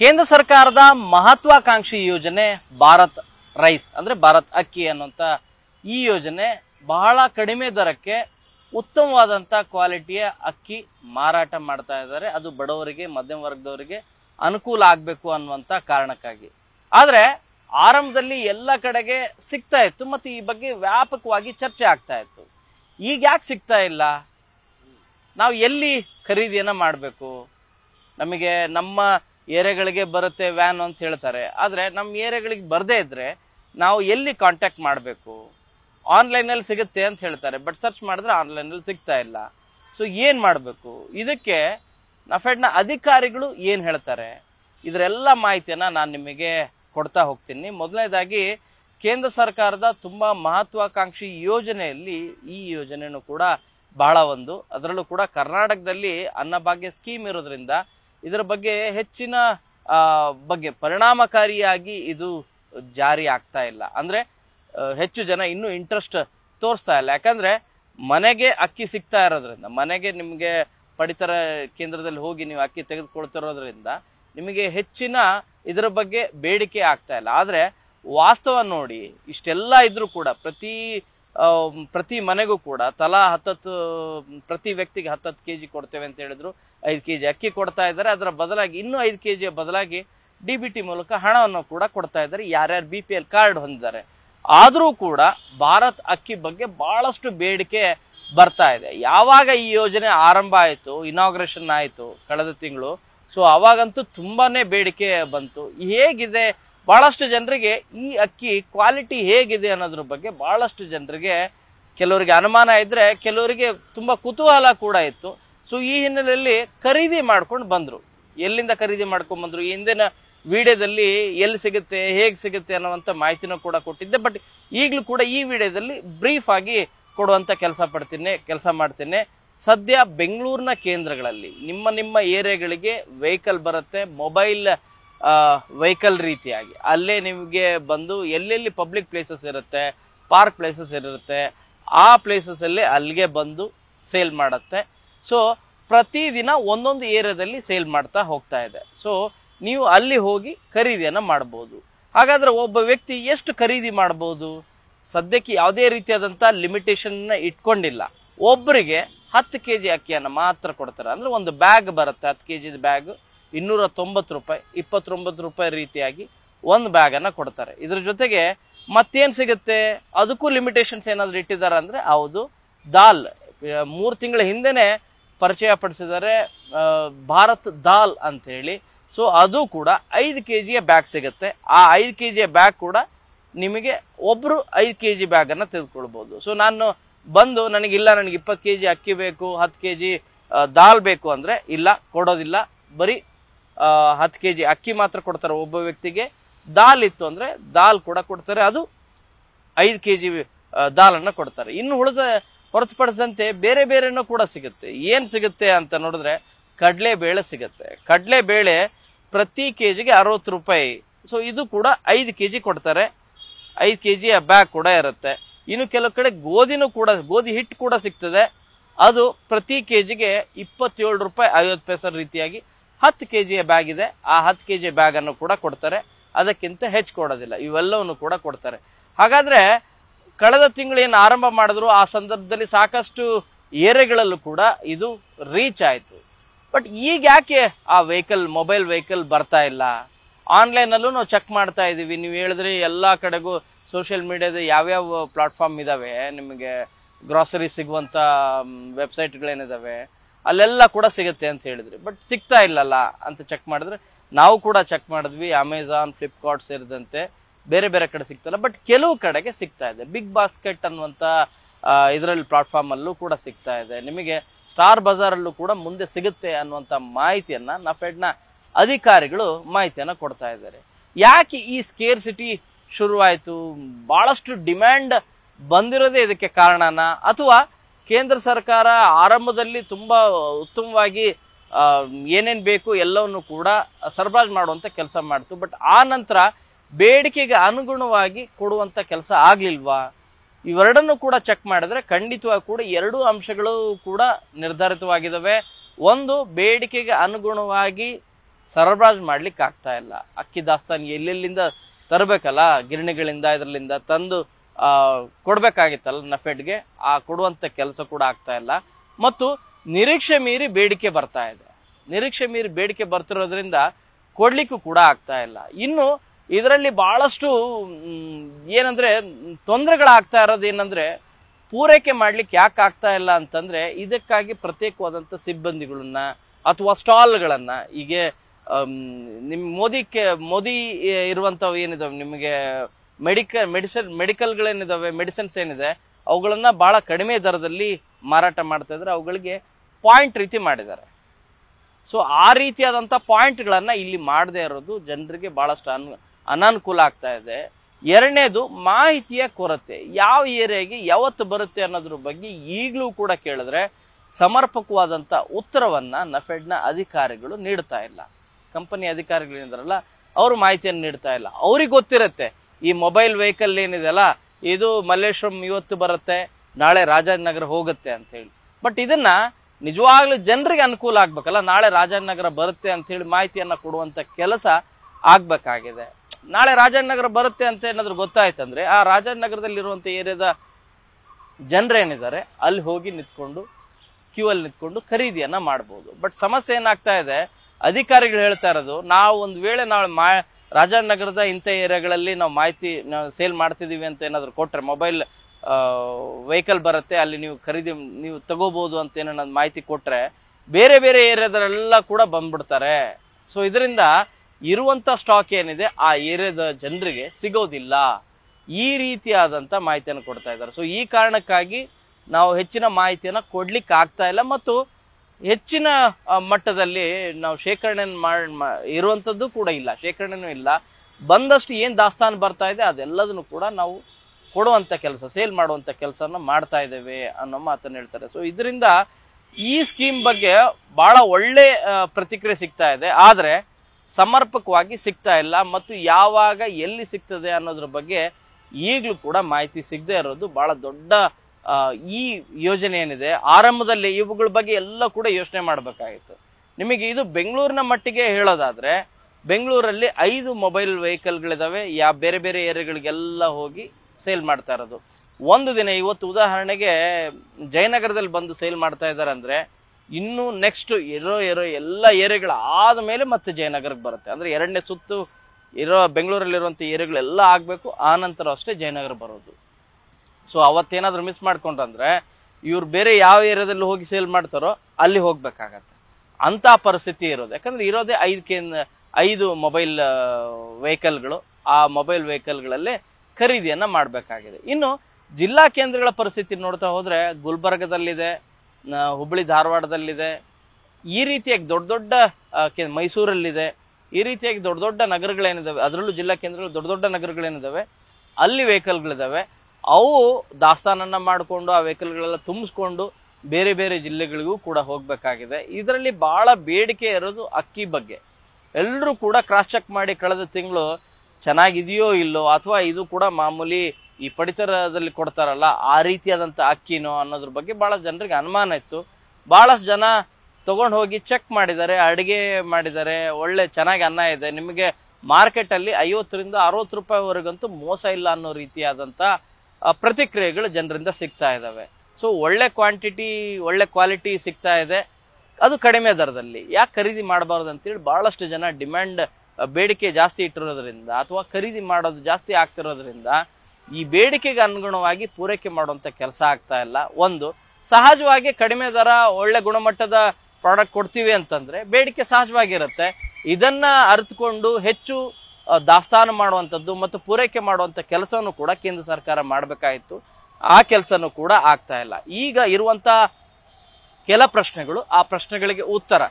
ಕೇಂದ್ರ ಸರ್ಕಾರದ ಮಹತ್ವಾಕಾಂಕ್ಷಿ ಯೋಜನೆ ಭಾರತ್ ರೈಸ್ ಅಂದ್ರೆ ಭಾರತ್ ಅಕ್ಕಿ ಅನ್ನುವಂಥ ಈ ಯೋಜನೆ ಬಹಳ ಕಡಿಮೆ ದರಕ್ಕೆ ಉತ್ತಮವಾದಂಥ ಕ್ವಾಲಿಟಿಯ ಅಕ್ಕಿ ಮಾರಾಟ ಮಾಡ್ತಾ ಇದ್ದಾರೆ ಅದು ಬಡವರಿಗೆ ಮಧ್ಯಮ ವರ್ಗದವರಿಗೆ ಅನುಕೂಲ ಆಗಬೇಕು ಅನ್ನುವಂಥ ಕಾರಣಕ್ಕಾಗಿ ಆದರೆ ಆರಂಭದಲ್ಲಿ ಎಲ್ಲ ಕಡೆಗೆ ಸಿಗ್ತಾ ಇತ್ತು ಮತ್ತು ಈ ಬಗ್ಗೆ ವ್ಯಾಪಕವಾಗಿ ಚರ್ಚೆ ಆಗ್ತಾ ಇತ್ತು ಈಗ ಯಾಕೆ ಸಿಗ್ತಾ ಇಲ್ಲ ನಾವು ಎಲ್ಲಿ ಖರೀದಿಯನ್ನು ಮಾಡಬೇಕು ನಮಗೆ ನಮ್ಮ ಏರಿಯಾಗಳಿಗೆ ಬರುತ್ತೆ ವ್ಯಾನ್ ಅಂತ ಹೇಳ್ತಾರೆ ಆದರೆ ನಮ್ಮ ಏರಿಯಾಗಳಿಗೆ ಬರದೇ ಇದ್ರೆ ನಾವು ಎಲ್ಲಿ ಕಾಂಟ್ಯಾಕ್ಟ್ ಮಾಡಬೇಕು ಆನ್ಲೈನಲ್ಲಿ ಸಿಗುತ್ತೆ ಅಂತ ಹೇಳ್ತಾರೆ ಬಟ್ ಸರ್ಚ್ ಮಾಡಿದ್ರೆ ಆನ್ಲೈನಲ್ಲಿ ಸಿಗ್ತಾ ಇಲ್ಲ ಸೊ ಏನು ಮಾಡಬೇಕು ಇದಕ್ಕೆ ನಫೆಡ್ನ ಅಧಿಕಾರಿಗಳು ಏನು ಹೇಳ್ತಾರೆ ಇದರೆಲ್ಲ ಮಾಹಿತಿಯನ್ನು ನಾನು ನಿಮಗೆ ಕೊಡ್ತಾ ಹೋಗ್ತೀನಿ ಮೊದಲನೇದಾಗಿ ಕೇಂದ್ರ ಸರ್ಕಾರದ ತುಂಬ ಮಹತ್ವಾಕಾಂಕ್ಷಿ ಯೋಜನೆಯಲ್ಲಿ ಈ ಯೋಜನೆಯೂ ಕೂಡ ಬಹಳ ಒಂದು ಅದರಲ್ಲೂ ಕೂಡ ಕರ್ನಾಟಕದಲ್ಲಿ ಅನ್ನಭಾಗ್ಯ ಸ್ಕೀಮ್ ಇರೋದ್ರಿಂದ ಇದರ ಬಗ್ಗೆ ಹೆಚ್ಚಿನ ಬಗ್ಗೆ ಪರಿಣಾಮಕಾರಿಯಾಗಿ ಇದು ಜಾರಿ ಆಗ್ತಾ ಇಲ್ಲ ಅಂದ್ರೆ ಹೆಚ್ಚು ಜನ ಇನ್ನೂ ಇಂಟ್ರೆಸ್ಟ್ ತೋರಿಸ್ತಾ ಇಲ್ಲ ಯಾಕಂದ್ರೆ ಮನೆಗೆ ಅಕ್ಕಿ ಸಿಗ್ತಾ ಇರೋದ್ರಿಂದ ಮನೆಗೆ ನಿಮಗೆ ಪಡಿತರ ಕೇಂದ್ರದಲ್ಲಿ ಹೋಗಿ ನೀವು ಅಕ್ಕಿ ತೆಗೆದುಕೊಳ್ತಿರೋದ್ರಿಂದ ನಿಮಗೆ ಹೆಚ್ಚಿನ ಇದರ ಬಗ್ಗೆ ಬೇಡಿಕೆ ಆಗ್ತಾ ಇಲ್ಲ ಆದರೆ ವಾಸ್ತವ ನೋಡಿ ಇಷ್ಟೆಲ್ಲ ಇದ್ರೂ ಕೂಡ ಪ್ರತಿ ಪ್ರತಿ ಮನೆಗೂ ಕೂಡ ತಲಾ ಹತ್ತತ್ತು ಪ್ರತಿ ವ್ಯಕ್ತಿಗೆ ಹತ್ತತ್ತು ಕೆ ಜಿ ಕೊಡ್ತೇವೆ ಅಂತ ಹೇಳಿದ್ರು ಐದು ಕೆ ಜಿ ಅಕ್ಕಿ ಕೊಡ್ತಾ ಇದ್ದಾರೆ ಅದರ ಬದಲಾಗಿ ಇನ್ನೂ ಐದು ಕೆ ಜಿಯ ಬದಲಾಗಿ ಡಿ ಬಿ ಟಿ ಮೂಲಕ ಹಣವನ್ನು ಕೂಡ ಕೊಡ್ತಾ ಇದ್ದಾರೆ ಯಾರ್ಯಾರು ಬಿ ಪಿ ಎಲ್ ಕಾರ್ಡ್ ಹೊಂದಿದ್ದಾರೆ ಆದರೂ ಕೂಡ ಭಾರತ್ ಅಕ್ಕಿ ಬಗ್ಗೆ ಭಾಳಷ್ಟು ಬೇಡಿಕೆ ಬರ್ತಾ ಇದೆ ಯಾವಾಗ ಈ ಯೋಜನೆ ಆರಂಭ ಆಯಿತು ಇನಾಗ್ರೇಷನ್ ಆಯಿತು ಕಳೆದ ತಿಂಗಳು ಸೊ ಅವಾಗಂತೂ ತುಂಬಾ ಬೇಡಿಕೆ ಬಂತು ಹೇಗಿದೆ ಭಾಳಷ್ಟು ಜನರಿಗೆ ಈ ಅಕ್ಕಿ ಕ್ವಾಲಿಟಿ ಹೇಗಿದೆ ಅನ್ನೋದ್ರ ಬಗ್ಗೆ ಭಾಳಷ್ಟು ಜನರಿಗೆ ಕೆಲವರಿಗೆ ಅನುಮಾನ ಇದ್ದರೆ ಕೆಲವರಿಗೆ ತುಂಬ ಕುತೂಹಲ ಕೂಡ ಇತ್ತು ಸೊ ಈ ಹಿನ್ನೆಲೆಯಲ್ಲಿ ಖರೀದಿ ಮಾಡ್ಕೊಂಡು ಬಂದರು ಎಲ್ಲಿಂದ ಖರೀದಿ ಮಾಡ್ಕೊಂಡು ಬಂದರು ಹಿಂದಿನ ವಿಡಿಯೋದಲ್ಲಿ ಎಲ್ಲಿ ಸಿಗುತ್ತೆ ಹೇಗೆ ಸಿಗುತ್ತೆ ಅನ್ನುವಂಥ ಮಾಹಿತಿನೂ ಕೂಡ ಕೊಟ್ಟಿದ್ದೆ ಬಟ್ ಈಗಲೂ ಕೂಡ ಈ ವಿಡಿಯೋದಲ್ಲಿ ಬ್ರೀಫ್ ಆಗಿ ಕೊಡುವಂಥ ಕೆಲಸ ಪಡ್ತೀನಿ ಕೆಲಸ ಮಾಡ್ತೀನಿ ಸದ್ಯ ಬೆಂಗಳೂರಿನ ಕೇಂದ್ರಗಳಲ್ಲಿ ನಿಮ್ಮ ನಿಮ್ಮ ಏರಿಯಾಗಳಿಗೆ ವೆಹಿಕಲ್ ಬರುತ್ತೆ ಮೊಬೈಲ್ ವೆಹಿಕಲ್ ರೀತಿಯಾಗಿ ಅಲ್ಲೇ ನಿಮಗೆ ಬಂದು ಎಲ್ಲೆಲ್ಲಿ ಪಬ್ಲಿಕ್ ಪ್ಲೇಸಸ್ ಇರುತ್ತೆ ಪಾರ್ಕ್ ಪ್ಲೇಸಸ್ ಇರುತ್ತೆ ಆ ಪ್ಲೇಸಸ್ ಅಲ್ಲಿ ಅಲ್ಲಿಗೆ ಬಂದು ಸೇಲ್ ಮಾಡುತ್ತೆ ಸೊ ಪ್ರತಿದಿನ ಒಂದೊಂದು ಏರಿಯಾದಲ್ಲಿ ಸೇಲ್ ಮಾಡ್ತಾ ಹೋಗ್ತಾ ಇದೆ ಸೊ ನೀವು ಅಲ್ಲಿ ಹೋಗಿ ಖರೀದಿಯನ್ನು ಮಾಡ್ಬೋದು ಹಾಗಾದ್ರೆ ಒಬ್ಬ ವ್ಯಕ್ತಿ ಎಷ್ಟು ಖರೀದಿ ಮಾಡ್ಬೋದು ಸದ್ಯಕ್ಕೆ ಯಾವುದೇ ರೀತಿಯಾದಂಥ ಲಿಮಿಟೇಷನ್ನ ಇಟ್ಕೊಂಡಿಲ್ಲ ಒಬ್ಬರಿಗೆ ಹತ್ತು ಕೆ ಜಿ ಅಕ್ಕಿಯನ್ನು ಮಾತ್ರ ಕೊಡ್ತಾರೆ ಅಂದರೆ ಒಂದು ಬ್ಯಾಗ್ ಬರುತ್ತೆ ಹತ್ತು ಕೆ ಜಿದ ಬ್ಯಾಗ್ ಇನ್ನೂರ ತೊಂಬತ್ತು ರೂಪಾಯಿ ಇಪ್ಪತ್ತೊಂಬತ್ತು ರೂಪಾಯಿ ರೀತಿಯಾಗಿ ಒಂದು ಬ್ಯಾಗನ್ನು ಕೊಡ್ತಾರೆ ಇದ್ರ ಜೊತೆಗೆ ಮತ್ತೇನು ಸಿಗುತ್ತೆ ಅದಕ್ಕೂ ಲಿಮಿಟೇಷನ್ಸ್ ಏನಾದರೂ ಇಟ್ಟಿದ್ದಾರೆ ಅಂದರೆ ಹೌದು ದಾಲ್ ಮೂರು ತಿಂಗಳ ಹಿಂದೆನೇ ಪರಿಚಯ ಪಡಿಸಿದ್ದಾರೆ ಭಾರತ್ ದಾಲ್ ಅಂತ ಹೇಳಿ ಸೊ ಅದು ಕೂಡ ಐದು ಕೆ ಜಿಯ ಬ್ಯಾಗ್ ಸಿಗುತ್ತೆ ಆ ಐದು ಕೆ ಜಿಯ ಬ್ಯಾಗ್ ಕೂಡ ನಿಮಗೆ ಒಬ್ಬರು ಐದು ಕೆ ಜಿ ಬ್ಯಾಗನ್ನು ತೆಗೆದುಕೊಳ್ಬೋದು ಸೊ ನಾನು ಬಂದು ನನಗಿಲ್ಲ ನನಗೆ ಇಪ್ಪತ್ತು ಕೆ ಜಿ ಅಕ್ಕಿ ಬೇಕು ಹತ್ತು ಕೆ ಜಿ ದಾಲ್ ಬೇಕು ಅಂದರೆ ಇಲ್ಲ ಕೊಡೋದಿಲ್ಲ ಬರೀ ಹತ್ತು ಕೆ ಜಿ ಅಕ್ಕಿ ಮಾತ್ರ ಕೊಡ್ತಾರೆ ಒಬ್ಬ ವ್ಯಕ್ತಿಗೆ ದಾಲ್ ಇತ್ತು ಅಂದರೆ ದಾಲ್ ಕೂಡ ಕೊಡ್ತಾರೆ ಅದು ಐದು ಕೆ ಜಿ ದಾಲನ್ನು ಕೊಡ್ತಾರೆ ಇನ್ನು ಉಳಿದ ಹೊರತುಪಡಿಸಿದಂತೆ ಬೇರೆ ಬೇರೆನೂ ಕೂಡ ಸಿಗುತ್ತೆ ಏನು ಸಿಗುತ್ತೆ ಅಂತ ನೋಡಿದ್ರೆ ಕಡಲೆ ಬೇಳೆ ಸಿಗುತ್ತೆ ಬೇಳೆ ಪ್ರತಿ ಕೆ ಜಿಗೆ ಅರವತ್ತು ರೂಪಾಯಿ ಸೊ ಇದು ಕೂಡ ಐದು ಕೆ ಜಿ ಕೊಡ್ತಾರೆ ಐದು ಕೆ ಜಿಯ ಬ್ಯಾಗ್ ಕೂಡ ಇರುತ್ತೆ ಇನ್ನು ಕೆಲವು ಕಡೆ ಗೋಧಿನೂ ಕೂಡ ಗೋಧಿ ಹಿಟ್ಟು ಕೂಡ ಸಿಗ್ತದೆ ಅದು ಪ್ರತಿ ಕೆ ಜಿಗೆ ಇಪ್ಪತ್ತೇಳು ರೂಪಾಯಿ ಐವತ್ತು ಪೈಸ ರೀತಿಯಾಗಿ ಹತ್ತು ಕೆ ಜಿಯ ಬ್ಯಾಗ್ ಇದೆ ಆ ಹತ್ತು ಕೆ ಜಿ ಬ್ಯಾಗನ್ನು ಕೂಡ ಕೊಡ್ತಾರೆ ಅದಕ್ಕಿಂತ ಹೆಚ್ಚು ಕೊಡೋದಿಲ್ಲ ಇವೆಲ್ಲವನ್ನು ಕೂಡ ಕೊಡ್ತಾರೆ ಹಾಗಾದ್ರೆ ಕಳೆದ ತಿಂಗಳು ಏನು ಆರಂಭ ಮಾಡಿದ್ರು ಆ ಸಂದರ್ಭದಲ್ಲಿ ಸಾಕಷ್ಟು ಏರಿಯಾಗಳಲ್ಲೂ ಕೂಡ ಇದು ರೀಚ್ ಆಯಿತು ಬಟ್ ಈಗ ಯಾಕೆ ಆ ವೆಹಿಕಲ್ ಮೊಬೈಲ್ ವೆಹಿಕಲ್ ಬರ್ತಾ ಇಲ್ಲ ಆನ್ಲೈನಲ್ಲೂ ನಾವು ಚೆಕ್ ಮಾಡ್ತಾ ಇದ್ದೀವಿ ನೀವು ಹೇಳಿದ್ರೆ ಎಲ್ಲ ಕಡೆಗೂ ಸೋಷಿಯಲ್ ಮೀಡಿಯಾದ ಯಾವ್ಯಾವ ಪ್ಲಾಟ್ಫಾರ್ಮ್ ಇದ್ದಾವೆ ನಿಮಗೆ ಗ್ರಾಸರಿ ಸಿಗುವಂಥ ವೆಬ್ಸೈಟ್ಗಳೇನಿದ್ದಾವೆ ಅಲ್ಲೆಲ್ಲ ಕೂಡ ಸಿಗುತ್ತೆ ಅಂತ ಹೇಳಿದ್ರಿ ಬಟ್ ಸಿಗ್ತಾ ಇಲ್ಲಲ್ಲ ಅಂತ ಚೆಕ್ ಮಾಡಿದ್ರೆ ನಾವು ಕೂಡ ಚೆಕ್ ಮಾಡಿದ್ವಿ ಅಮೆಝಾನ್ ಫ್ಲಿಪ್ಕಾರ್ಟ್ ಸೇರಿದಂತೆ ಬೇರೆ ಬೇರೆ ಕಡೆ ಸಿಗ್ತಲ್ಲ ಬಟ್ ಕೆಲವು ಕಡೆಗೆ ಸಿಗ್ತಾ ಇದೆ ಬಿಗ್ ಬಾಸ್ಕೆಟ್ ಅನ್ನುವಂಥ ಇದರಲ್ಲಿ ಪ್ಲಾಟ್ಫಾರ್ಮ್ ಅಲ್ಲೂ ಕೂಡ ಸಿಗ್ತಾ ಇದೆ ನಿಮಗೆ ಸ್ಟಾರ್ ಬಜಾರಲ್ಲೂ ಕೂಡ ಮುಂದೆ ಸಿಗುತ್ತೆ ಅನ್ನುವಂಥ ಮಾಹಿತಿಯನ್ನ ನಫೆಡ್ನ ಅಧಿಕಾರಿಗಳು ಮಾಹಿತಿಯನ್ನು ಕೊಡ್ತಾ ಇದ್ದಾರೆ ಯಾಕೆ ಈ ಸ್ಕೇರ್ ಸಿಟಿ ಶುರುವಾಯಿತು ಬಹಳಷ್ಟು ಡಿಮ್ಯಾಂಡ್ ಬಂದಿರೋದೇ ಇದಕ್ಕೆ ಕಾರಣನ ಅಥವಾ ಕೇಂದ್ರ ಸರ್ಕಾರ ಆರಂಭದಲ್ಲಿ ತುಂಬಾ ಉತ್ತಮವಾಗಿ ಏನೇನು ಬೇಕು ಎಲ್ಲವನ್ನು ಕೂಡ ಸರ್ಬಾಜ್ ಮಾಡುವಂಥ ಕೆಲಸ ಮಾಡ್ತು ಬಟ್ ಆ ನಂತರ ಬೇಡಿಕೆಗೆ ಅನುಗುಣವಾಗಿ ಕೊಡುವಂಥ ಕೆಲಸ ಆಗ್ಲಿಲ್ವಾ ಇವೆರಡನ್ನು ಕೂಡ ಚೆಕ್ ಮಾಡಿದ್ರೆ ಖಂಡಿತವಾಗಿ ಕೂಡ ಎರಡೂ ಅಂಶಗಳು ಕೂಡ ನಿರ್ಧಾರಿತವಾಗಿದ್ದಾವೆ ಒಂದು ಬೇಡಿಕೆಗೆ ಅನುಗುಣವಾಗಿ ಸರಬರಾಜು ಮಾಡ್ಲಿಕ್ಕೆ ಆಗ್ತಾ ಇಲ್ಲ ಅಕ್ಕಿ ದಾಸ್ತಾನು ಎಲ್ಲೆಲ್ಲಿಂದ ತರಬೇಕಲ್ಲ ಗಿರಣಿಗಳಿಂದ ಇದರಲ್ಲಿಂದ ತಂದು ಕೊಡ್ಬೇಕಾಗಿತ್ತಲ್ಲ ನಫೆಡ್ಗೆ ಆ ಕೊಡುವಂಥ ಕೆಲಸ ಕೂಡ ಆಗ್ತಾ ಇಲ್ಲ ಮತ್ತು ನಿರೀಕ್ಷೆ ಮೀರಿ ಬೇಡಿಕೆ ಬರ್ತಾ ಇದೆ ನಿರೀಕ್ಷೆ ಮೀರಿ ಬೇಡಿಕೆ ಬರ್ತಿರೋದ್ರಿಂದ ಕೊಡ್ಲಿಕ್ಕೂ ಕೂಡ ಆಗ್ತಾ ಇಲ್ಲ ಇನ್ನು ಇದರಲ್ಲಿ ಬಹಳಷ್ಟು ಏನಂದ್ರೆ ತೊಂದರೆಗಳಾಗ್ತಾ ಇರೋದು ಏನಂದ್ರೆ ಪೂರೈಕೆ ಮಾಡ್ಲಿಕ್ಕೆ ಯಾಕೆ ಆಗ್ತಾ ಇಲ್ಲ ಅಂತಂದ್ರೆ ಇದಕ್ಕಾಗಿ ಪ್ರತ್ಯೇಕವಾದಂತ ಸಿಬ್ಬಂದಿಗಳನ್ನ ಅಥವಾ ಸ್ಟಾಲ್ಗಳನ್ನ ಹೀಗೆ ನಿಮ್ ಮೋದಿ ಮೋದಿ ಇರುವಂತ ಏನಿದಾವೆ ನಿಮಗೆ ಮೆಡಿಕಲ್ ಮೆಡಿಸನ್ ಮೆಡಿಕಲ್ಗಳೇನಿದಾವೆ ಮೆಡಿಸಿನ್ಸ್ ಏನಿದೆ ಅವುಗಳನ್ನ ಬಹಳ ಕಡಿಮೆ ದರದಲ್ಲಿ ಮಾರಾಟ ಮಾಡ್ತಾ ಇದ್ರೆ ಅವುಗಳಿಗೆ ಪಾಯಿಂಟ್ ರೀತಿ ಮಾಡಿದ್ದಾರೆ ಸೊ ಆ ರೀತಿಯಾದಂಥ ಪಾಯಿಂಟ್ಗಳನ್ನು ಇಲ್ಲಿ ಮಾಡದೇ ಇರೋದು ಜನರಿಗೆ ಬಹಳಷ್ಟು ಅನ್ ಅನನುಕೂಲ ಆಗ್ತಾ ಇದೆ ಎರಡನೇದು ಮಾಹಿತಿಯ ಕೊರತೆ ಯಾವ ಏರಿಯಾಗೆ ಯಾವತ್ತು ಬರುತ್ತೆ ಅನ್ನೋದ್ರ ಬಗ್ಗೆ ಈಗಲೂ ಕೂಡ ಕೇಳಿದ್ರೆ ಸಮರ್ಪಕವಾದಂತ ಉತ್ತರವನ್ನ ನಫೆಡ್ನ ಅಧಿಕಾರಿಗಳು ನೀಡ್ತಾ ಇಲ್ಲ ಕಂಪನಿ ಅಧಿಕಾರಿಗಳಿಂದರಲ್ಲ ಅವರು ಮಾಹಿತಿಯನ್ನು ನೀಡ್ತಾ ಇಲ್ಲ ಅವ್ರಿಗೆ ಗೊತ್ತಿರತ್ತೆ ಈ ಮೊಬೈಲ್ ವೆಹಿಕಲ್ ಏನಿದೆಯಲ್ಲ ಇದು ಮಲ್ಲೇಶ್ವರಂ ಇವತ್ತು ಬರುತ್ತೆ ನಾಳೆ ರಾಜನಗರ ಹೋಗುತ್ತೆ ಅಂತ ಹೇಳಿ ಬಟ್ ಇದನ್ನ ನಿಜವಾಗ್ಲೂ ಜನರಿಗೆ ಅನುಕೂಲ ಆಗ್ಬೇಕಲ್ಲ ನಾಳೆ ರಾಜನಗರ ಬರುತ್ತೆ ಅಂತ ಹೇಳಿ ಮಾಹಿತಿಯನ್ನ ಕೊಡುವಂತ ಕೆಲಸ ಆಗ್ಬೇಕಾಗಿದೆ ನಾಳೆ ರಾಜನಗರ ನಗರ ಬರುತ್ತೆ ಅಂತ ಏನಾದ್ರು ಗೊತ್ತಾಯ್ತಂದ್ರೆ ಆ ರಾಜನಗರದಲ್ಲಿ ಇರುವಂಥ ಏರಿಯಾದ ಜನರೇನಿದ್ದಾರೆ ಅಲ್ಲಿ ಹೋಗಿ ನಿಂತ್ಕೊಂಡು ಕ್ಯೂ ಅಲ್ಲಿ ನಿಂತ್ಕೊಂಡು ಖರೀದಿಯನ್ನ ಮಾಡ್ಬೋದು ಬಟ್ ಸಮಸ್ಯೆ ಏನಾಗ್ತಾ ಇದೆ ಅಧಿಕಾರಿಗಳು ಹೇಳ್ತಾ ಇರೋದು ನಾವು ಒಂದು ವೇಳೆ ನಾವು ಮಾ ರಾಜನಗರದ ಇಂಥ ಏರಿಯಾಗಳಲ್ಲಿ ನಾವು ಮಾಹಿತಿ ನಾವು ಸೇಲ್ ಮಾಡ್ತಿದ್ದೀವಿ ಅಂತ ಏನಾದ್ರು ಕೊಟ್ರೆ ಮೊಬೈಲ್ ವೆಹಿಕಲ್ ಬರುತ್ತೆ ಅಲ್ಲಿ ನೀವು ಖರೀದಿ ನೀವು ತಗೋಬಹುದು ಅಂತ ಏನನ್ನ ಮಾಹಿತಿ ಕೊಟ್ರೆ ಬೇರೆ ಬೇರೆ ಏರಿಯಾದಲ್ಲೆಲ್ಲ ಕೂಡ ಬಂದ್ಬಿಡ್ತಾರೆ ಸೊ ಇದರಿಂದ ಇರುವಂಥ ಸ್ಟಾಕ್ ಏನಿದೆ ಆ ಏರಿಯಾದ ಜನರಿಗೆ ಸಿಗೋದಿಲ್ಲ ಈ ರೀತಿಯಾದಂಥ ಮಾಹಿತಿಯನ್ನು ಕೊಡ್ತಾ ಇದ್ದಾರೆ ಸೊ ಈ ಕಾರಣಕ್ಕಾಗಿ ನಾವು ಹೆಚ್ಚಿನ ಮಾಹಿತಿಯನ್ನು ಕೊಡ್ಲಿಕ್ಕೆ ಆಗ್ತಾ ಇಲ್ಲ ಮತ್ತು ಹೆಚ್ಚಿನ ಮಟ್ಟದಲ್ಲಿ ನಾವು ಶೇಖರಣೆ ಮಾಡಿ ಇರುವಂಥದ್ದು ಕೂಡ ಇಲ್ಲ ಶೇಖರಣೆನೂ ಇಲ್ಲ ಬಂದಷ್ಟು ಏನು ದಾಸ್ತಾನು ಬರ್ತಾ ಇದೆ ಅದೆಲ್ಲದನ್ನು ಕೂಡ ನಾವು ಕೊಡುವಂಥ ಕೆಲಸ ಸೇಲ್ ಮಾಡುವಂಥ ಕೆಲಸನ ಮಾಡ್ತಾ ಇದ್ದೇವೆ ಅನ್ನೋ ಮಾತನ್ನು ಹೇಳ್ತಾರೆ ಸೊ ಇದರಿಂದ ಈ ಸ್ಕೀಮ್ ಬಗ್ಗೆ ಬಹಳ ಒಳ್ಳೆ ಪ್ರತಿಕ್ರಿಯೆ ಸಿಗ್ತಾ ಇದೆ ಆದರೆ ಸಮರ್ಪಕವಾಗಿ ಸಿಗ್ತಾ ಇಲ್ಲ ಮತ್ತು ಯಾವಾಗ ಎಲ್ಲಿ ಸಿಗ್ತದೆ ಅನ್ನೋದ್ರ ಬಗ್ಗೆ ಈಗಲೂ ಕೂಡ ಮಾಹಿತಿ ಸಿಗದೆ ಇರೋದು ಬಹಳ ದೊಡ್ಡ ಈ ಯೋಜನೆ ಏನಿದೆ ಆರಂಭದಲ್ಲಿ ಇವುಗಳ ಬಗ್ಗೆ ಎಲ್ಲ ಕೂಡ ಯೋಚನೆ ಮಾಡಬೇಕಾಗಿತ್ತು ನಿಮಗೆ ಇದು ಬೆಂಗಳೂರಿನ ಮಟ್ಟಿಗೆ ಹೇಳೋದಾದ್ರೆ ಬೆಂಗಳೂರಲ್ಲಿ ಐದು ಮೊಬೈಲ್ ವೆಹಿಕಲ್ಗಳಿದಾವೆ ಯಾ ಬೇರೆ ಬೇರೆ ಏರಿಯಾಗಳಿಗೆಲ್ಲ ಹೋಗಿ ಸೇಲ್ ಮಾಡ್ತಾ ಇರೋದು ಒಂದು ದಿನ ಇವತ್ತು ಉದಾಹರಣೆಗೆ ಜಯನಗರದಲ್ಲಿ ಬಂದು ಸೇಲ್ ಮಾಡ್ತಾ ಇದ್ದಾರೆ ಅಂದ್ರೆ ಇನ್ನು ನೆಕ್ಸ್ಟ್ ಇರೋ ಇರೋ ಎಲ್ಲ ಏರಿಯಾಗಳು ಮೇಲೆ ಮತ್ತೆ ಜಯನಗರಕ್ಕೆ ಬರುತ್ತೆ ಅಂದರೆ ಎರಡನೇ ಸುತ್ತು ಇರೋ ಬೆಂಗಳೂರಲ್ಲಿರುವಂಥ ಏರಿಯಾಗಳೆಲ್ಲ ಆಗಬೇಕು ಆ ನಂತರ ಅಷ್ಟೇ ಜಯನಗರ ಬರೋದು ಸೊ ಅವತ್ತೇನಾದರೂ ಮಿಸ್ ಮಾಡ್ಕೊಂಡ್ರಂದ್ರೆ ಇವ್ರು ಬೇರೆ ಯಾವ ಏರಿಯಾದಲ್ಲಿ ಹೋಗಿ ಸೇಲ್ ಮಾಡ್ತಾರೋ ಅಲ್ಲಿ ಹೋಗ್ಬೇಕಾಗತ್ತೆ ಅಂತ ಪರಿಸ್ಥಿತಿ ಇರೋದು ಯಾಕಂದ್ರೆ ಇರೋದೇ ಐದು ಕೇಂದ್ರ ಐದು ಮೊಬೈಲ್ ವೆಹಿಕಲ್ಗಳು ಆ ಮೊಬೈಲ್ ವೆಹಿಕಲ್ಗಳಲ್ಲೇ ಖರೀದಿಯನ್ನು ಮಾಡಬೇಕಾಗಿದೆ ಇನ್ನು ಜಿಲ್ಲಾ ಕೇಂದ್ರಗಳ ಪರಿಸ್ಥಿತಿ ನೋಡ್ತಾ ಹೋದರೆ ಗುಲ್ಬರ್ಗದಲ್ಲಿದೆ ಹುಬ್ಬಳ್ಳಿ ಧಾರವಾಡದಲ್ಲಿದೆ ಈ ರೀತಿಯಾಗಿ ದೊಡ್ಡ ದೊಡ್ಡ ಮೈಸೂರಲ್ಲಿದೆ ಈ ರೀತಿಯಾಗಿ ದೊಡ್ಡ ದೊಡ್ಡ ನಗರಗಳೇನಿದಾವೆ ಅದರಲ್ಲೂ ಜಿಲ್ಲಾ ಕೇಂದ್ರಗಳು ದೊಡ್ಡ ದೊಡ್ಡ ನಗರಗಳೇನಿದಾವೆ ಅಲ್ಲಿ ವೆಹಿಕಲ್ಗಳಿದ್ದಾವೆ ಅವು ದಾಸ್ತಾನನ್ನ ಮಾಡಿಕೊಂಡು ಆ ವೆಹಿಕಲ್ಗಳೆಲ್ಲ ತುಂಬಿಸ್ಕೊಂಡು ಬೇರೆ ಬೇರೆ ಜಿಲ್ಲೆಗಳಿಗೂ ಕೂಡ ಹೋಗಬೇಕಾಗಿದೆ ಇದರಲ್ಲಿ ಬಹಳ ಬೇಡಿಕೆ ಇರೋದು ಅಕ್ಕಿ ಬಗ್ಗೆ ಎಲ್ಲರೂ ಕೂಡ ಕ್ರಾಸ್ ಚೆಕ್ ಮಾಡಿ ಕಳೆದ ತಿಂಗಳು ಚೆನ್ನಾಗಿದೆಯೋ ಇಲ್ಲೋ ಅಥವಾ ಇದು ಕೂಡ ಮಾಮೂಲಿ ಈ ಪಡಿತರದಲ್ಲಿ ಕೊಡ್ತಾರಲ್ಲ ಆ ರೀತಿಯಾದಂಥ ಅಕ್ಕಿನೋ ಅನ್ನೋದ್ರ ಬಗ್ಗೆ ಭಾಳ ಜನರಿಗೆ ಅನುಮಾನ ಇತ್ತು ಭಾಳಷ್ಟು ಜನ ತೊಗೊಂಡು ಹೋಗಿ ಚೆಕ್ ಮಾಡಿದ್ದಾರೆ ಅಡುಗೆ ಮಾಡಿದ್ದಾರೆ ಒಳ್ಳೆ ಚೆನ್ನಾಗಿ ಅನ್ನ ಇದೆ ನಿಮಗೆ ಮಾರ್ಕೆಟಲ್ಲಿ ಐವತ್ತರಿಂದ ಅರವತ್ತು ರೂಪಾಯಿವರೆಗಂತೂ ಮೋಸ ಇಲ್ಲ ಅನ್ನೋ ರೀತಿಯಾದಂಥ ಪ್ರತಿಕ್ರಿಯೆಗಳು ಜನರಿಂದ ಸಿಗ್ತಾ ಇದ್ದಾವೆ ಸೊ ಒಳ್ಳೆ ಕ್ವಾಂಟಿಟಿ ಒಳ್ಳೆ ಕ್ವಾಲಿಟಿ ಸಿಗ್ತಾ ಇದೆ ಅದು ಕಡಿಮೆ ದರದಲ್ಲಿ ಯಾಕೆ ಖರೀದಿ ಮಾಡಬಾರ್ದು ಅಂತೇಳಿ ಭಾಳಷ್ಟು ಜನ ಡಿಮ್ಯಾಂಡ್ ಬೇಡಿಕೆ ಜಾಸ್ತಿ ಇಟ್ಟಿರೋದ್ರಿಂದ ಅಥವಾ ಖರೀದಿ ಮಾಡೋದು ಜಾಸ್ತಿ ಆಗ್ತಿರೋದ್ರಿಂದ ಈ ಬೇಡಿಕೆಗೆ ಅನುಗುಣವಾಗಿ ಪೂರೈಕೆ ಮಾಡುವಂಥ ಕೆಲಸ ಆಗ್ತಾ ಇಲ್ಲ ಒಂದು ಸಹಜವಾಗಿ ಕಡಿಮೆ ದರ ಒಳ್ಳೆ ಗುಣಮಟ್ಟದ ಪ್ರಾಡಕ್ಟ್ ಕೊಡ್ತೀವಿ ಅಂತಂದ್ರೆ ಬೇಡಿಕೆ ಸಹಜವಾಗಿರುತ್ತೆ ಇದನ್ನ ಅರಿತುಕೊಂಡು ಹೆಚ್ಚು ದಾಸ್ತಾನು ಮಾಡುವಂಥದ್ದು ಮತ್ತು ಪೂರೈಕೆ ಮಾಡುವಂಥ ಕೆಲಸವನ್ನು ಕೂಡ ಕೇಂದ್ರ ಸರ್ಕಾರ ಮಾಡಬೇಕಾಯಿತು ಆ ಕೆಲಸನೂ ಕೂಡ ಆಗ್ತಾ ಇಲ್ಲ ಈಗ ಇರುವಂಥ ಕೆಲ ಪ್ರಶ್ನೆಗಳು ಆ ಪ್ರಶ್ನೆಗಳಿಗೆ ಉತ್ತರ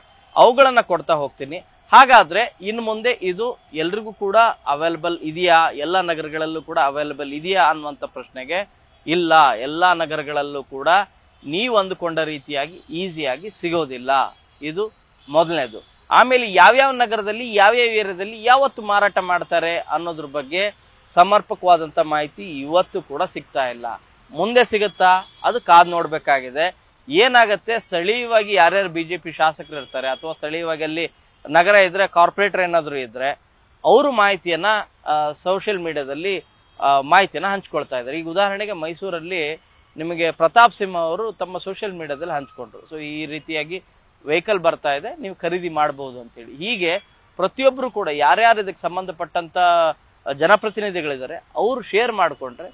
ಅವುಗಳನ್ನು ಕೊಡ್ತಾ ಹೋಗ್ತೀನಿ ಹಾಗಾದ್ರೆ ಇನ್ನು ಮುಂದೆ ಇದು ಎಲ್ರಿಗೂ ಕೂಡ ಅವೈಲಬಲ್ ಇದೆಯಾ ಎಲ್ಲ ನಗರಗಳಲ್ಲೂ ಕೂಡ ಅವೈಲಬಲ್ ಇದೆಯಾ ಅನ್ನುವಂತ ಪ್ರಶ್ನೆಗೆ ಇಲ್ಲ ಎಲ್ಲ ನಗರಗಳಲ್ಲೂ ಕೂಡ ನೀವು ಅಂದುಕೊಂಡ ರೀತಿಯಾಗಿ ಈಸಿಯಾಗಿ ಸಿಗೋದಿಲ್ಲ ಇದು ಮೊದಲನೇದು ಆಮೇಲೆ ಯಾವ್ಯಾವ ನಗರದಲ್ಲಿ ಯಾವ್ಯಾವ ಏರಿಯಾದಲ್ಲಿ ಯಾವತ್ತು ಮಾರಾಟ ಮಾಡ್ತಾರೆ ಅನ್ನೋದ್ರ ಬಗ್ಗೆ ಸಮರ್ಪಕವಾದಂಥ ಮಾಹಿತಿ ಇವತ್ತು ಕೂಡ ಸಿಗ್ತಾ ಇಲ್ಲ ಮುಂದೆ ಸಿಗುತ್ತಾ ಅದು ಕಾದು ನೋಡಬೇಕಾಗಿದೆ ಏನಾಗುತ್ತೆ ಸ್ಥಳೀಯವಾಗಿ ಯಾರ್ಯಾರು ಬಿಜೆಪಿ ಶಾಸಕರು ಇರ್ತಾರೆ ಅಥವಾ ಸ್ಥಳೀಯವಾಗಿ ಅಲ್ಲಿ ನಗರ ಇದ್ರೆ ಕಾರ್ಪೊರೇಟರ್ ಏನಾದರೂ ಇದ್ರೆ ಅವರು ಮಾಹಿತಿಯನ್ನ ಸೋಷಿಯಲ್ ಮೀಡಿಯಾದಲ್ಲಿ ಮಾಹಿತಿಯನ್ನ ಹಂಚ್ಕೊಳ್ತಾ ಇದ್ದಾರೆ ಈಗ ಉದಾಹರಣೆಗೆ ಮೈಸೂರಲ್ಲಿ ನಿಮಗೆ ಪ್ರತಾಪ್ ಸಿಂಹ ಅವರು ತಮ್ಮ ಸೋಷಿಯಲ್ ಮೀಡಿಯಾದಲ್ಲಿ ಹಂಚ್ಕೊಂಡ್ರು ಸೊ ಈ ರೀತಿಯಾಗಿ ವೆಹಿಕಲ್ ಬರ್ತಾ ಇದೆ ನೀವು ಖರೀದಿ ಮಾಡಬಹುದು ಅಂತೇಳಿ ಹೀಗೆ ಪ್ರತಿಯೊಬ್ಬರು ಕೂಡ ಯಾರ್ಯಾರು ಇದಕ್ಕೆ ಸಂಬಂಧಪಟ್ಟಂತ ಜನಪ್ರತಿನಿಧಿಗಳಿದ್ದಾರೆ ಅವರು ಶೇರ್ ಮಾಡಿಕೊಂಡ್ರೆ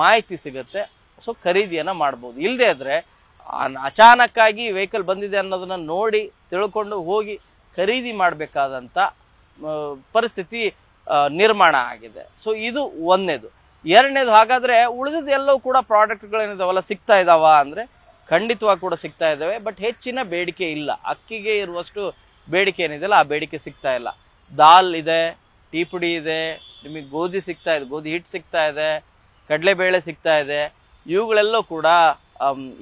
ಮಾಹಿತಿ ಸಿಗುತ್ತೆ ಸೊ ಖರೀದಿಯನ್ನು ಮಾಡ್ಬೋದು ಇಲ್ಲದೆ ಆದರೆ ಅಚಾನಕ್ಕಾಗಿ ವೆಹಿಕಲ್ ಬಂದಿದೆ ಅನ್ನೋದನ್ನ ನೋಡಿ ತಿಳ್ಕೊಂಡು ಹೋಗಿ ಖರೀದಿ ಮಾಡಬೇಕಾದಂಥ ಪರಿಸ್ಥಿತಿ ನಿರ್ಮಾಣ ಆಗಿದೆ ಸೊ ಇದು ಒಂದನೇದು ಎರಡನೇದು ಹಾಗಾದ್ರೆ ಉಳಿದಿದ್ದು ಎಲ್ಲವೂ ಕೂಡ ಪ್ರಾಡಕ್ಟ್ಗಳೇನಿದಾವಲ್ಲ ಸಿಗ್ತಾ ಇದ್ದಾವ ಅಂದ್ರೆ ಖಂಡಿತವಾಗಿ ಕೂಡ ಸಿಗ್ತಾ ಇದ್ದಾವೆ ಬಟ್ ಹೆಚ್ಚಿನ ಬೇಡಿಕೆ ಇಲ್ಲ ಅಕ್ಕಿಗೆ ಇರುವಷ್ಟು ಬೇಡಿಕೆ ಏನಿದೆಯಲ್ಲ ಆ ಬೇಡಿಕೆ ಸಿಗ್ತಾ ಇಲ್ಲ ದಾಲ್ ಇದೆ ಟೀ ಪುಡಿ ಇದೆ ನಿಮಗೆ ಗೋಧಿ ಸಿಗ್ತಾ ಇದೆ ಗೋಧಿ ಹಿಟ್ಟು ಸಿಗ್ತಾ ಇದೆ ಕಡಲೆಬೇಳೆ ಸಿಗ್ತಾ ಇದೆ ಇವುಗಳೆಲ್ಲೂ ಕೂಡ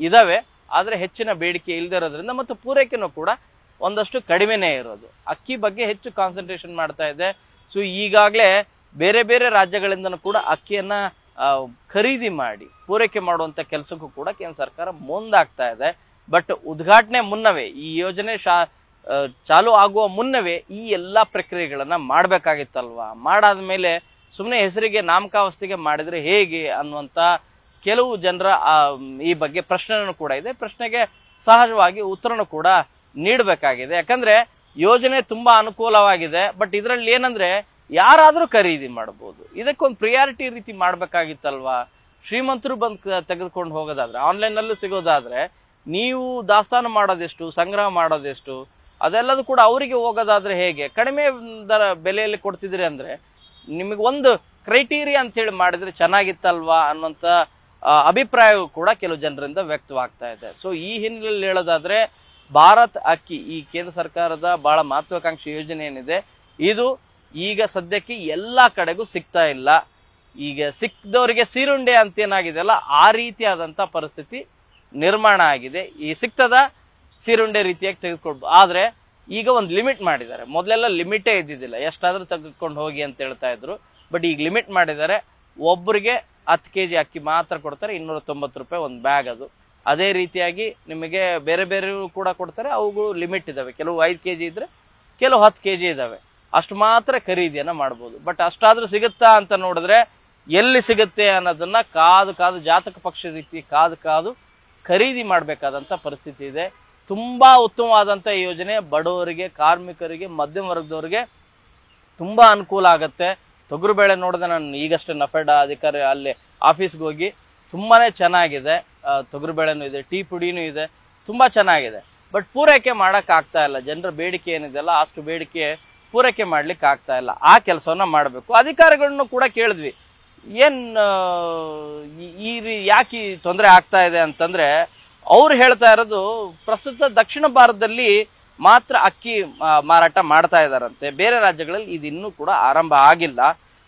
ಇದ್ದಾವೆ ಆದರೆ ಹೆಚ್ಚಿನ ಬೇಡಿಕೆ ಇಲ್ಲದೆ ಇರೋದ್ರಿಂದ ಮತ್ತು ಪೂರೈಕೆನೂ ಕೂಡ ಒಂದಷ್ಟು ಕಡಿಮೆನೇ ಇರೋದು ಅಕ್ಕಿ ಬಗ್ಗೆ ಹೆಚ್ಚು ಕಾನ್ಸಂಟ್ರೇಷನ್ ಮಾಡ್ತಾ ಇದೆ ಸೊ ಈಗಾಗಲೇ ಬೇರೆ ಬೇರೆ ರಾಜ್ಯಗಳಿಂದನೂ ಕೂಡ ಅಕ್ಕಿಯನ್ನ ಖರೀದಿ ಮಾಡಿ ಪೂರೈಕೆ ಮಾಡುವಂತ ಕೆಲಸಕ್ಕೂ ಕೂಡ ಕೇಂದ್ರ ಸರ್ಕಾರ ಮುಂದಾಗ್ತಾ ಇದೆ ಬಟ್ ಉದ್ಘಾಟನೆ ಮುನ್ನವೇ ಈ ಯೋಜನೆ ಶಾ ಚಾಲು ಆಗುವ ಮುನ್ನವೇ ಈ ಎಲ್ಲಾ ಪ್ರಕ್ರಿಯೆಗಳನ್ನ ಮಾಡಬೇಕಾಗಿತ್ತಲ್ವಾ ಮಾಡಾದ ಮೇಲೆ ಸುಮ್ಮನೆ ಹೆಸರಿಗೆ ನಾಮಕಾವಸ್ಥೆಗೆ ಮಾಡಿದ್ರೆ ಹೇಗೆ ಅನ್ನುವಂತ ಕೆಲವು ಜನರ ಈ ಬಗ್ಗೆ ಪ್ರಶ್ನೆನೂ ಕೂಡ ಇದೆ ಪ್ರಶ್ನೆಗೆ ಸಹಜವಾಗಿ ಉತ್ತರನೂ ಕೂಡ ನೀಡಬೇಕಾಗಿದೆ ಯಾಕಂದ್ರೆ ಯೋಜನೆ ತುಂಬಾ ಅನುಕೂಲವಾಗಿದೆ ಬಟ್ ಇದರಲ್ಲಿ ಏನಂದ್ರೆ ಯಾರಾದರೂ ಖರೀದಿ ಮಾಡಬಹುದು ಇದಕ್ಕೊಂದು ಪ್ರಿಯಾರಿಟಿ ರೀತಿ ಮಾಡ್ಬೇಕಾಗಿತ್ತಲ್ವಾ ಶ್ರೀಮಂತರು ಬಂದು ತೆಗೆದುಕೊಂಡು ಹೋಗೋದಾದ್ರೆ ಆನ್ಲೈನಲ್ಲೂ ಸಿಗೋದಾದ್ರೆ ನೀವು ದಾಸ್ತಾನು ಮಾಡೋದೆಷ್ಟು ಸಂಗ್ರಹ ಮಾಡೋದೆಷ್ಟು ಅದೆಲ್ಲದೂ ಕೂಡ ಅವರಿಗೆ ಹೋಗೋದಾದ್ರೆ ಹೇಗೆ ಕಡಿಮೆ ದರ ಬೆಲೆಯಲ್ಲಿ ಕೊಡ್ತಿದ್ರಿ ಅಂದ್ರೆ ನಿಮಗೆ ಒಂದು ಕ್ರೈಟೀರಿಯಾ ಅಂತೇಳಿ ಮಾಡಿದ್ರೆ ಚೆನ್ನಾಗಿತ್ತಲ್ವಾ ಅನ್ನೋಂಥ ಅಭಿಪ್ರಾಯವು ಕೂಡ ಕೆಲವು ಜನರಿಂದ ವ್ಯಕ್ತವಾಗ್ತಾ ಇದೆ ಸೊ ಈ ಹಿನ್ನೆಲೆಯಲ್ಲಿ ಹೇಳೋದಾದ್ರೆ ಭಾರತ್ ಅಕ್ಕಿ ಈ ಕೇಂದ್ರ ಸರ್ಕಾರದ ಬಹಳ ಮಹತ್ವಾಕಾಂಕ್ಷಿ ಯೋಜನೆ ಏನಿದೆ ಇದು ಈಗ ಸದ್ಯಕ್ಕೆ ಎಲ್ಲ ಕಡೆಗೂ ಸಿಗ್ತಾ ಇಲ್ಲ ಈಗ ಸಿಕ್ಕದವರಿಗೆ ಸೀರುಂಡೆ ಅಂತ ಏನಾಗಿದೆಯಲ್ಲ ಆ ರೀತಿಯಾದಂತ ಪರಿಸ್ಥಿತಿ ನಿರ್ಮಾಣ ಆಗಿದೆ ಈ ಸಿಕ್ತದ ಸೀರುಂಡೆ ರೀತಿಯಾಗಿ ತೆಗೆದುಕೊಳ್ಬೋದು ಆದರೆ ಈಗ ಒಂದು ಲಿಮಿಟ್ ಮಾಡಿದ್ದಾರೆ ಮೊದಲೆಲ್ಲ ಲಿಮಿಟೇ ಇದ್ದಿದ್ದಿಲ್ಲ ಎಷ್ಟಾದರೂ ತೆಗೆದುಕೊಂಡು ಹೋಗಿ ಅಂತ ಹೇಳ್ತಾ ಇದ್ರು ಬಟ್ ಈಗ ಲಿಮಿಟ್ ಮಾಡಿದ್ದಾರೆ ಒಬ್ಬರಿಗೆ ಹತ್ತು ಕೆ ಜಿ ಅಕ್ಕಿ ಮಾತ್ರ ಕೊಡ್ತಾರೆ ಇನ್ನೂರ ತೊಂಬತ್ತು ರೂಪಾಯಿ ಒಂದು ಬ್ಯಾಗ್ ಅದು ಅದೇ ರೀತಿಯಾಗಿ ನಿಮಗೆ ಬೇರೆ ಬೇರೆ ಕೂಡ ಕೊಡ್ತಾರೆ ಅವುಗಳು ಲಿಮಿಟ್ ಇದಾವೆ ಕೆಲವು ಐದು ಕೆ ಜಿ ಇದ್ರೆ ಕೆಲವು ಹತ್ತು ಕೆ ಜಿ ಇದ್ದಾವೆ ಅಷ್ಟು ಮಾತ್ರ ಖರೀದಿಯನ್ನು ಮಾಡ್ಬೋದು ಬಟ್ ಅಷ್ಟಾದರೂ ಸಿಗುತ್ತಾ ಅಂತ ನೋಡಿದ್ರೆ ಎಲ್ಲಿ ಸಿಗುತ್ತೆ ಅನ್ನೋದನ್ನ ಕಾದು ಕಾದು ಜಾತಕ ಪಕ್ಷ ರೀತಿ ಕಾದು ಕಾದು ಖರೀದಿ ಮಾಡಬೇಕಾದಂಥ ಪರಿಸ್ಥಿತಿ ಇದೆ ತುಂಬ ಉತ್ತಮವಾದಂಥ ಯೋಜನೆ ಬಡವರಿಗೆ ಕಾರ್ಮಿಕರಿಗೆ ಮಧ್ಯಮ ವರ್ಗದವರಿಗೆ ತುಂಬ ಅನುಕೂಲ ಆಗುತ್ತೆ ತೊಗರುಬೇಳೆ ನೋಡಿದೆ ನಾನು ಈಗಷ್ಟೇ ನಫೆಡ ಅಧಿಕಾರಿ ಅಲ್ಲಿ ಆಫೀಸ್ಗೆ ಹೋಗಿ ತುಂಬಾ ಚೆನ್ನಾಗಿದೆ ತೊಗರು ಬೇಳೆನೂ ಇದೆ ಟೀ ಪುಡಿನೂ ಇದೆ ತುಂಬ ಚೆನ್ನಾಗಿದೆ ಬಟ್ ಪೂರೈಕೆ ಮಾಡೋಕ್ಕಾಗ್ತಾ ಇಲ್ಲ ಜನರ ಬೇಡಿಕೆ ಏನಿದೆಯಲ್ಲ ಅಷ್ಟು ಬೇಡಿಕೆ ಪೂರೈಕೆ ಮಾಡ್ಲಿಕ್ಕೆ ಆಗ್ತಾ ಇಲ್ಲ ಆ ಕೆಲಸವನ್ನ ಮಾಡಬೇಕು ಅಧಿಕಾರಿಗಳನ್ನು ಕೂಡ ಕೇಳಿದ್ವಿ ಏನು ಈ ರೀ ಯಾಕೆ ತೊಂದರೆ ಆಗ್ತಾ ಇದೆ ಅಂತಂದ್ರೆ ಅವ್ರು ಹೇಳ್ತಾ ಇರೋದು ಪ್ರಸ್ತುತ ದಕ್ಷಿಣ ಭಾರತದಲ್ಲಿ ಮಾತ್ರ ಅಕ್ಕಿ ಮಾರಾಟ ಮಾಡ್ತಾ ಇದ್ದಾರಂತೆ ಬೇರೆ ರಾಜ್ಯಗಳಲ್ಲಿ ಇದು ಕೂಡ ಆರಂಭ ಆಗಿಲ್ಲ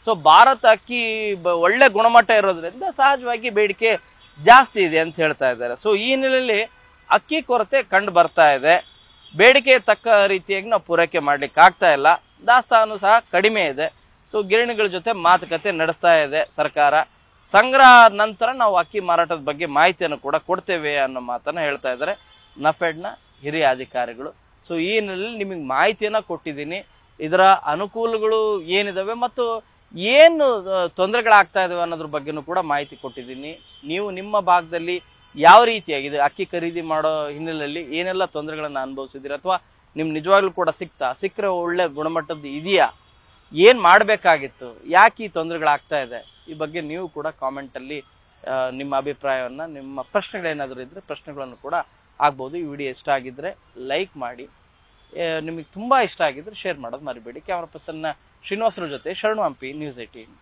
ಸೊ ಭಾರತ ಅಕ್ಕಿ ಒಳ್ಳೆ ಗುಣಮಟ್ಟ ಇರೋದ್ರಿಂದ ಸಹಜವಾಗಿ ಬೇಡಿಕೆ ಜಾಸ್ತಿ ಇದೆ ಅಂತ ಹೇಳ್ತಾ ಇದ್ದಾರೆ ಸೊ ಈ ಹಿನ್ನೆಲೆಯಲ್ಲಿ ಅಕ್ಕಿ ಕೊರತೆ ಕಂಡು ಬರ್ತಾ ಇದೆ ಬೇಡಿಕೆ ತಕ್ಕ ರೀತಿಯಾಗಿ ನಾವು ಪೂರೈಕೆ ಮಾಡ್ಲಿಕ್ಕೆ ಆಗ್ತಾ ಇಲ್ಲ ದಾಸ್ತಾನು ಸಹ ಕಡಿಮೆ ಇದೆ ಸೊ ಗಿರಣಿಗಳ ಜೊತೆ ಮಾತುಕತೆ ನಡೆಸ್ತಾ ಇದೆ ಸರ್ಕಾರ ಸಂಗ್ರಹ ನಂತರ ನಾವು ಅಕ್ಕಿ ಮಾರಾಟದ ಬಗ್ಗೆ ಮಾಹಿತಿಯನ್ನು ಕೂಡ ಕೊಡ್ತೇವೆ ಅನ್ನೋ ಮಾತನ್ನು ಹೇಳ್ತಾ ಇದ್ದಾರೆ ನಫೆಡ್ನ ಹಿರಿಯ ಅಧಿಕಾರಿಗಳು ಸೊ ಈ ನಿಮಗೆ ಮಾಹಿತಿಯನ್ನು ಕೊಟ್ಟಿದ್ದೀನಿ ಇದರ ಅನುಕೂಲಗಳು ಏನಿದಾವೆ ಮತ್ತು ಏನು ತೊಂದರೆಗಳಾಗ್ತಾ ಇದಾವೆ ಅನ್ನೋದ್ರ ಬಗ್ಗೆನೂ ಕೂಡ ಮಾಹಿತಿ ಕೊಟ್ಟಿದ್ದೀನಿ ನೀವು ನಿಮ್ಮ ಭಾಗದಲ್ಲಿ ಯಾವ ರೀತಿಯಾಗಿದೆ ಅಕ್ಕಿ ಖರೀದಿ ಮಾಡೋ ಹಿನ್ನೆಲೆಯಲ್ಲಿ ಏನೆಲ್ಲ ತೊಂದರೆಗಳನ್ನು ಅನುಭವಿಸಿದಿರಿ ಅಥವಾ ನಿಮ್ಮ ನಿಜವಾಗ್ಲೂ ಕೂಡ ಸಿಕ್ತಾ ಸಿಕ್ಕರೆ ಒಳ್ಳೆ ಗುಣಮಟ್ಟದ್ದು ಇದೆಯಾ ಏನು ಮಾಡಬೇಕಾಗಿತ್ತು ಯಾಕೆ ಈ ತೊಂದರೆಗಳಾಗ್ತಾ ಇದೆ ಈ ಬಗ್ಗೆ ನೀವು ಕೂಡ ಕಾಮೆಂಟಲ್ಲಿ ನಿಮ್ಮ ಅಭಿಪ್ರಾಯವನ್ನು ನಿಮ್ಮ ಪ್ರಶ್ನೆಗಳೇನಾದರೂ ಇದ್ದರೆ ಪ್ರಶ್ನೆಗಳನ್ನು ಕೂಡ ಆಗ್ಬೋದು ಈ ವಿಡಿಯೋ ಇಷ್ಟ ಆಗಿದ್ದರೆ ಲೈಕ್ ಮಾಡಿ ನಿಮಗೆ ತುಂಬ ಇಷ್ಟ ಆಗಿದ್ದರೆ ಶೇರ್ ಮಾಡೋದು ಮರಿಬೇಡಿ ಕ್ಯಾಮ್ರಾ ಪರ್ಸನ್ನ ಶ್ರೀನಿವಾಸರ ಜೊತೆ ಶರಣು ನ್ಯೂಸ್ ಏಟೀನ್